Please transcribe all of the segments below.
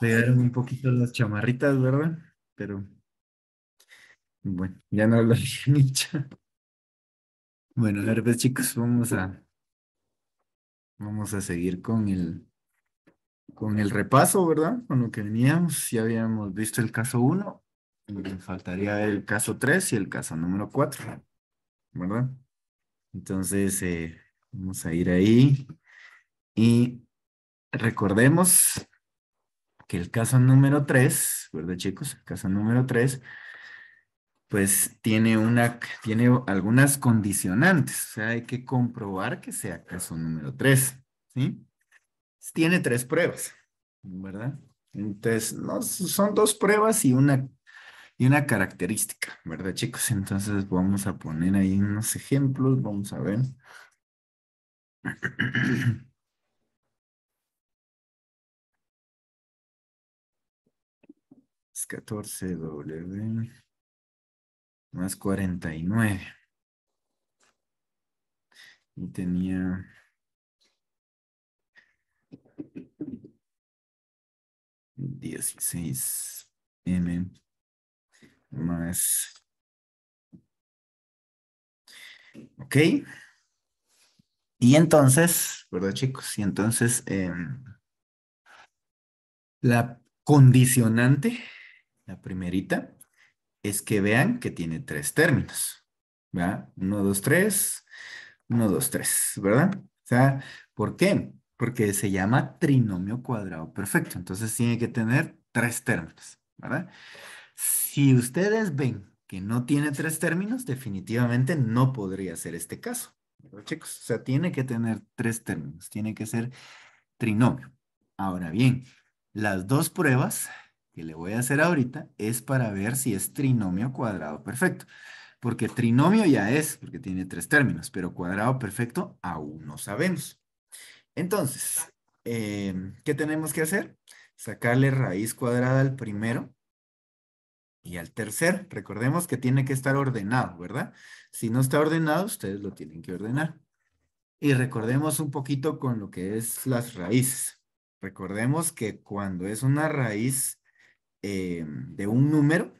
Pegaron un poquito las chamarritas, ¿verdad? Pero bueno, ya no lo dije dicho. Bueno, a ver, pues chicos, vamos a vamos a seguir con el con el repaso, ¿verdad? Con lo que veníamos, ya habíamos visto el caso 1, faltaría el caso 3 y el caso número 4, ¿verdad? Entonces, eh, vamos a ir ahí y recordemos el caso número tres, ¿verdad chicos? El caso número tres, pues tiene, una, tiene algunas condicionantes, o sea, hay que comprobar que sea caso número tres, ¿sí? Tiene tres pruebas, ¿verdad? Entonces, no, son dos pruebas y una, y una característica, ¿verdad chicos? Entonces vamos a poner ahí unos ejemplos, vamos a ver. 14W más 49. Y tenía... Dieciséis M más... Ok. Y entonces, ¿verdad chicos? Y entonces eh, la condicionante la primerita es que vean que tiene tres términos. ¿verdad? Uno, dos, tres. Uno, dos, tres, ¿verdad? O sea, ¿por qué? Porque se llama trinomio cuadrado perfecto. Entonces tiene que tener tres términos, ¿verdad? Si ustedes ven que no tiene tres términos, definitivamente no podría ser este caso. chicos, o sea, tiene que tener tres términos, tiene que ser trinomio. Ahora bien, las dos pruebas que le voy a hacer ahorita es para ver si es trinomio cuadrado perfecto. Porque trinomio ya es, porque tiene tres términos, pero cuadrado perfecto aún no sabemos. Entonces, em, ¿qué tenemos que hacer? Sacarle raíz cuadrada al primero y al tercer. Recordemos que tiene que estar ordenado, ¿verdad? Si no está ordenado, ustedes lo tienen que ordenar. Y recordemos un poquito con lo que es las raíces. Recordemos que cuando es una raíz eh, de un número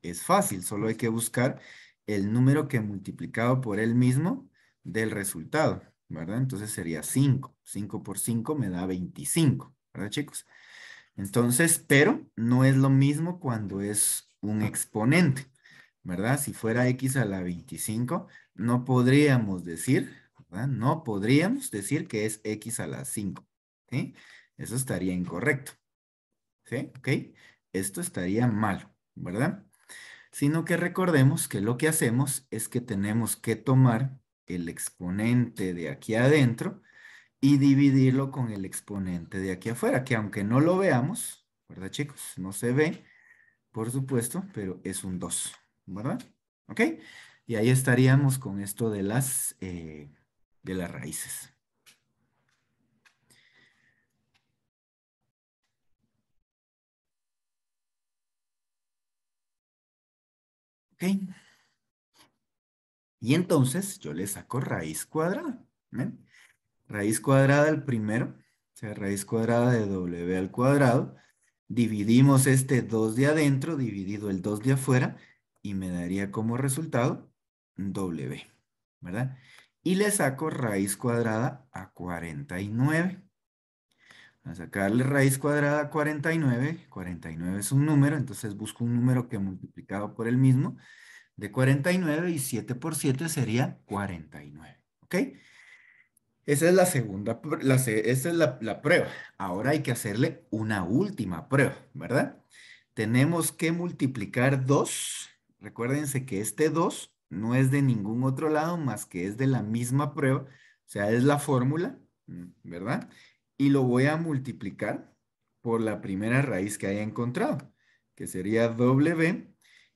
es fácil, solo hay que buscar el número que multiplicado por él mismo del resultado, ¿verdad? Entonces sería 5. 5 por 5 me da 25, ¿verdad chicos? Entonces, pero no es lo mismo cuando es un exponente, ¿verdad? Si fuera x a la 25, no podríamos decir, ¿verdad? No podríamos decir que es x a la 5, ¿sí? Eso estaría incorrecto, ¿sí? ¿Ok? esto estaría mal, ¿verdad? Sino que recordemos que lo que hacemos es que tenemos que tomar el exponente de aquí adentro y dividirlo con el exponente de aquí afuera, que aunque no lo veamos, ¿verdad chicos? No se ve, por supuesto, pero es un 2, ¿verdad? ¿Ok? Y ahí estaríamos con esto de las, eh, de las raíces. Y entonces yo le saco raíz cuadrada. Raíz cuadrada al primero, o sea, raíz cuadrada de w al cuadrado. Dividimos este 2 de adentro, dividido el 2 de afuera, y me daría como resultado w, ¿verdad? Y le saco raíz cuadrada a 49 a sacarle raíz cuadrada 49, 49 es un número, entonces busco un número que multiplicado por el mismo, de 49 y 7 por 7 sería 49, ¿ok? Esa es la segunda, la, esa es la, la prueba. Ahora hay que hacerle una última prueba, ¿verdad? Tenemos que multiplicar 2. Recuérdense que este 2 no es de ningún otro lado más que es de la misma prueba, o sea, es la fórmula, ¿verdad? y lo voy a multiplicar por la primera raíz que haya encontrado, que sería W,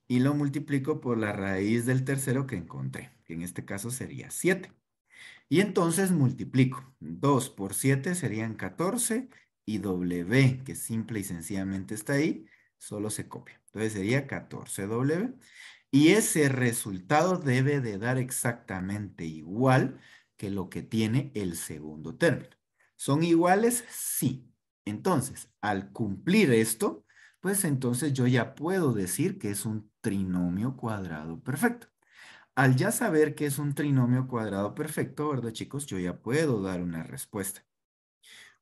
y lo multiplico por la raíz del tercero que encontré, que en este caso sería 7. Y entonces multiplico. 2 por 7 serían 14 y W, que simple y sencillamente está ahí, solo se copia. Entonces sería 14W. Y ese resultado debe de dar exactamente igual que lo que tiene el segundo término. ¿Son iguales? Sí. Entonces, al cumplir esto, pues entonces yo ya puedo decir que es un trinomio cuadrado perfecto. Al ya saber que es un trinomio cuadrado perfecto, ¿verdad chicos? Yo ya puedo dar una respuesta.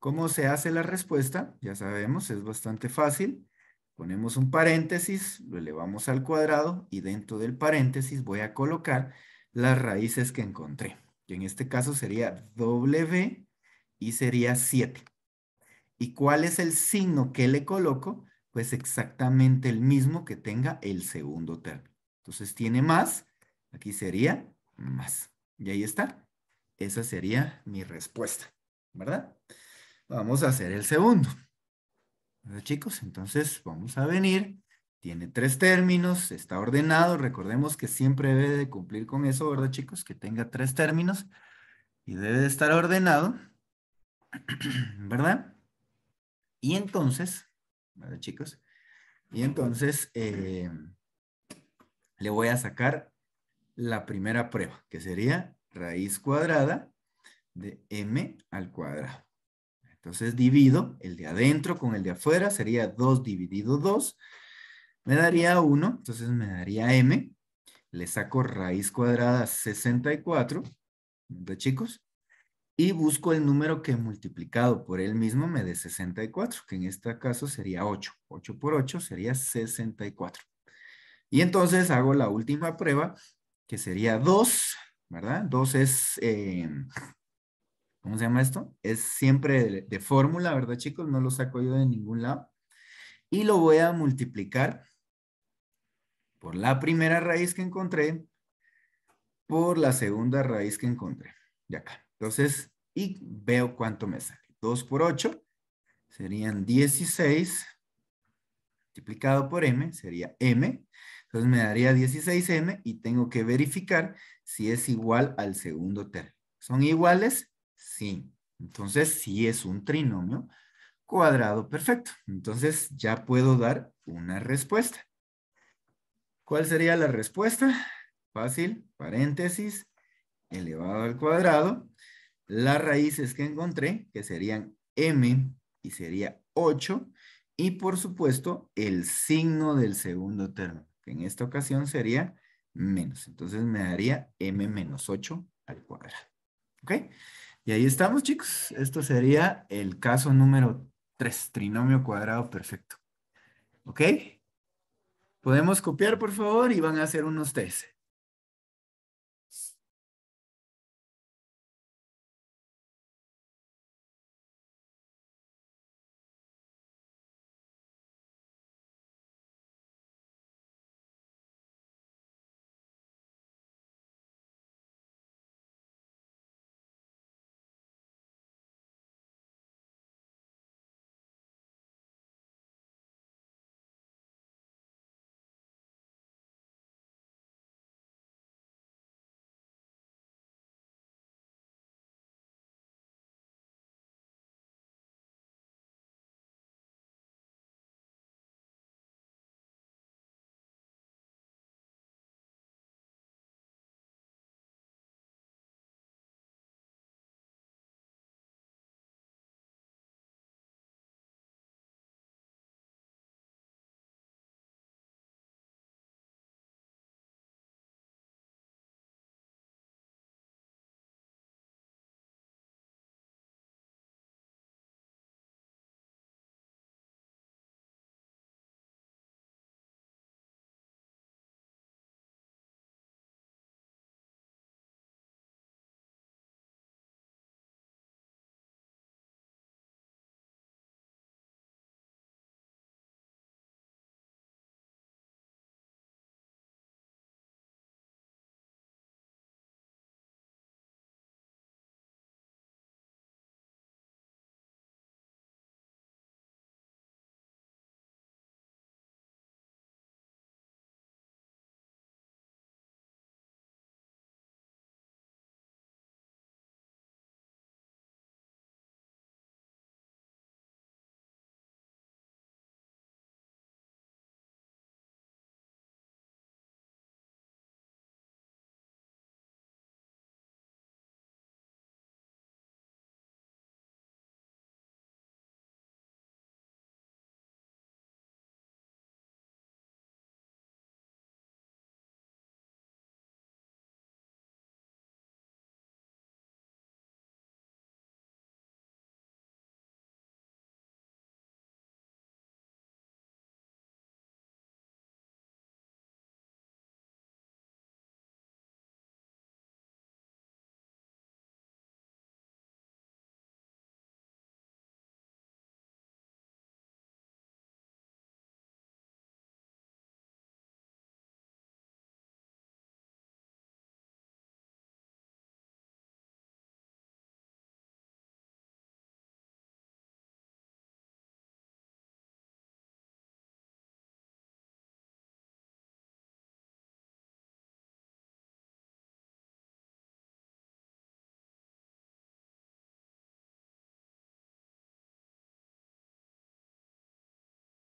¿Cómo se hace la respuesta? Ya sabemos, es bastante fácil. Ponemos un paréntesis, lo elevamos al cuadrado y dentro del paréntesis voy a colocar las raíces que encontré. Y en este caso sería W y sería 7. ¿Y cuál es el signo que le coloco? Pues exactamente el mismo que tenga el segundo término. Entonces tiene más, aquí sería más. Y ahí está. Esa sería mi respuesta, ¿verdad? Vamos a hacer el segundo. ¿Verdad chicos, entonces vamos a venir. Tiene tres términos, está ordenado. Recordemos que siempre debe de cumplir con eso, ¿verdad, chicos? Que tenga tres términos y debe de estar ordenado. ¿verdad? Y entonces, ¿Verdad chicos? Y entonces eh, le voy a sacar la primera prueba, que sería raíz cuadrada de m al cuadrado. Entonces divido el de adentro con el de afuera, sería 2 dividido 2, me daría 1, entonces me daría m, le saco raíz cuadrada 64, ¿verdad chicos? y busco el número que multiplicado por él mismo me dé 64, que en este caso sería 8. 8 por 8 sería 64. Y entonces hago la última prueba, que sería 2, ¿verdad? 2 es, eh, ¿cómo se llama esto? Es siempre de fórmula, ¿verdad, chicos? No lo saco yo de ningún lado. Y lo voy a multiplicar por la primera raíz que encontré, por la segunda raíz que encontré, de acá. Entonces, y veo cuánto me sale. 2 por 8 serían 16 multiplicado por m sería m. Entonces me daría 16m y tengo que verificar si es igual al segundo término. ¿Son iguales? Sí. Entonces sí es un trinomio cuadrado perfecto. Entonces ya puedo dar una respuesta. ¿Cuál sería la respuesta? Fácil, paréntesis, elevado al cuadrado las raíces que encontré, que serían m y sería 8, y por supuesto el signo del segundo término, que en esta ocasión sería menos. Entonces me daría m menos 8 al cuadrado. ¿Ok? Y ahí estamos, chicos. Esto sería el caso número 3, trinomio cuadrado perfecto. ¿Ok? Podemos copiar, por favor, y van a hacer unos test.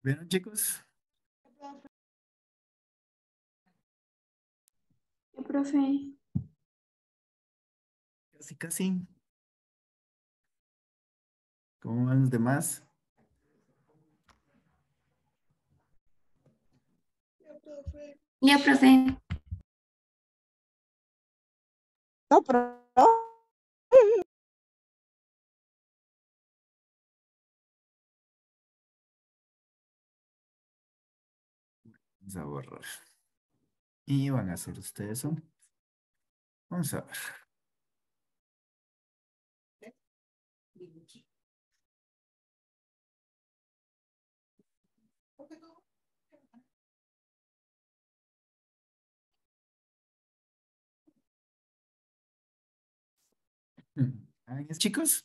Ven, chicos? Yo profe. Casi, casi. ¿Cómo van los demás? Ya, profe. No, profe. a borrar. Y van a hacer ustedes eso. Vamos a ver. Mm, ¿Chicos?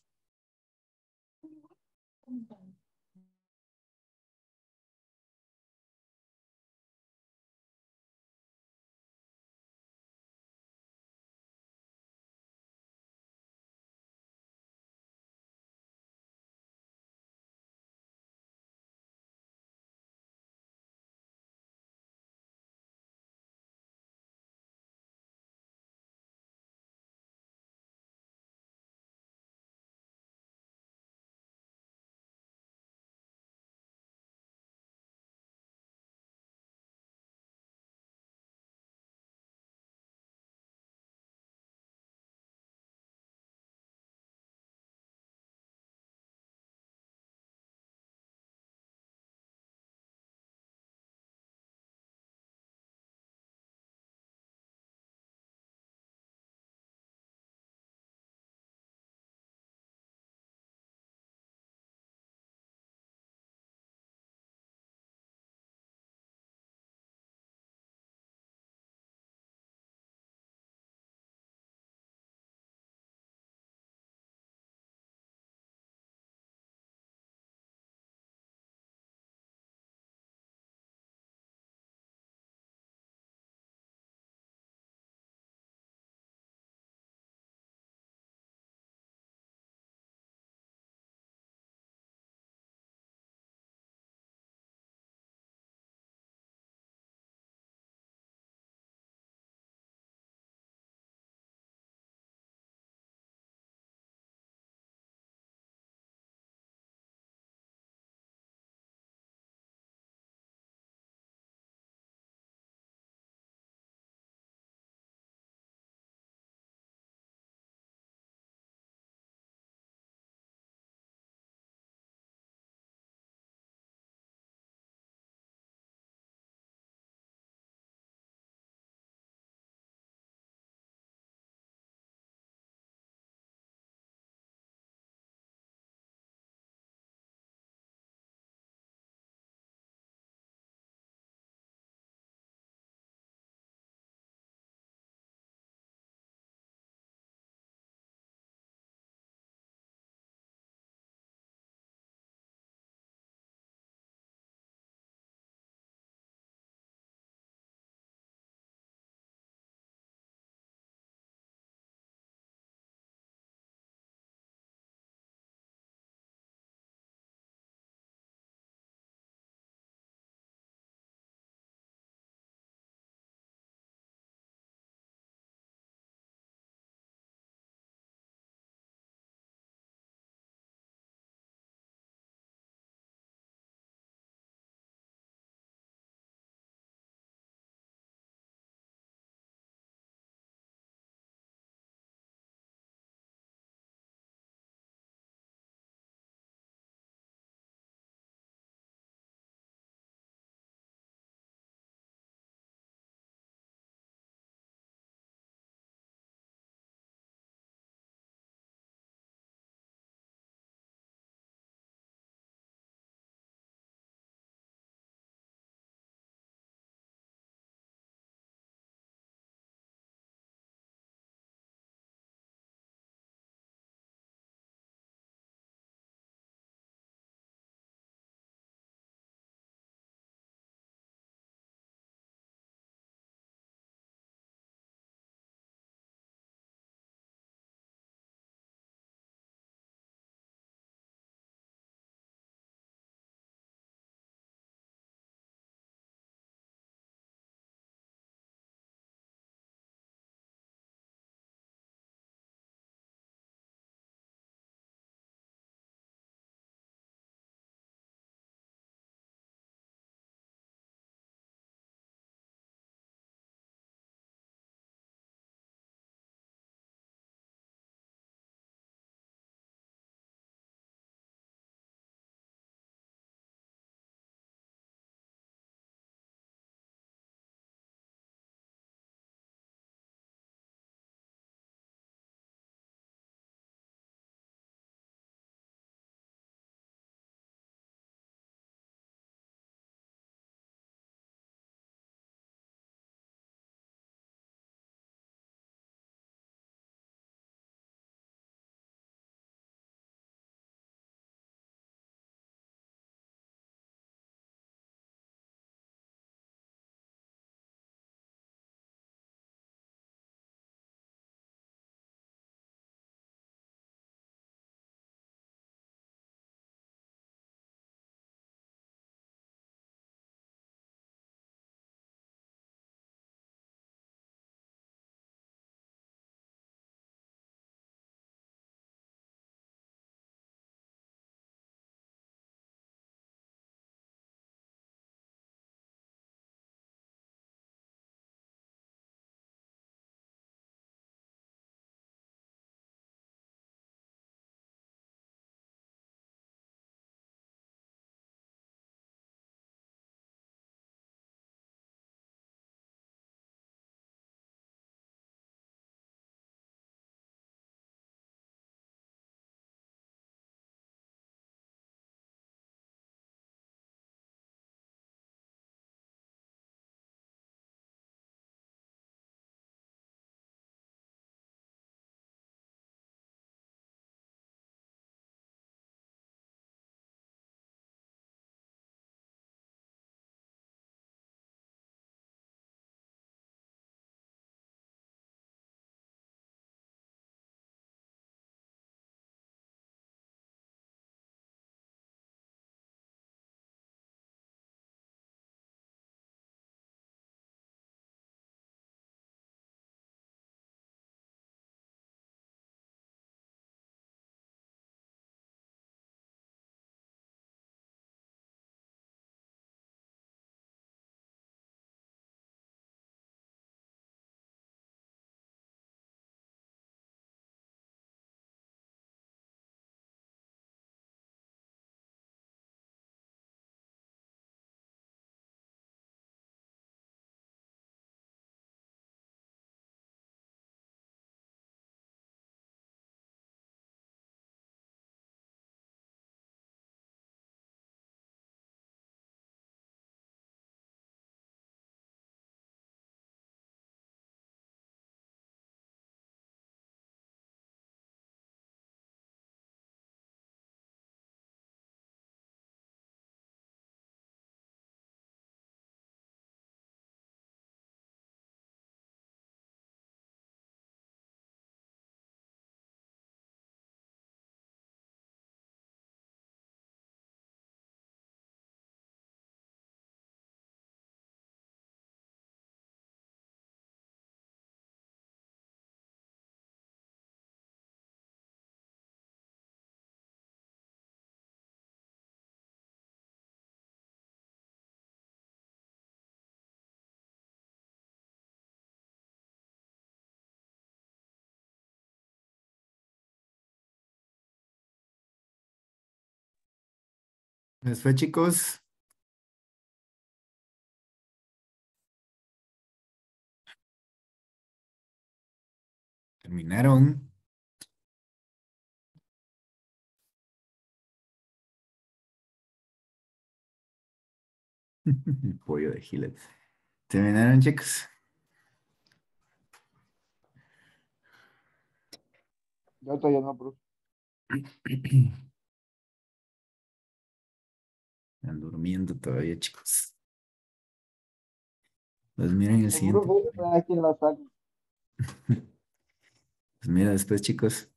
Les pues, fue, chicos. Terminaron. El pollo de gilet. ¿Terminaron, chicos? Yo todavía no, bro. Están durmiendo todavía, chicos. Pues miren el siguiente. Pues mira después, chicos.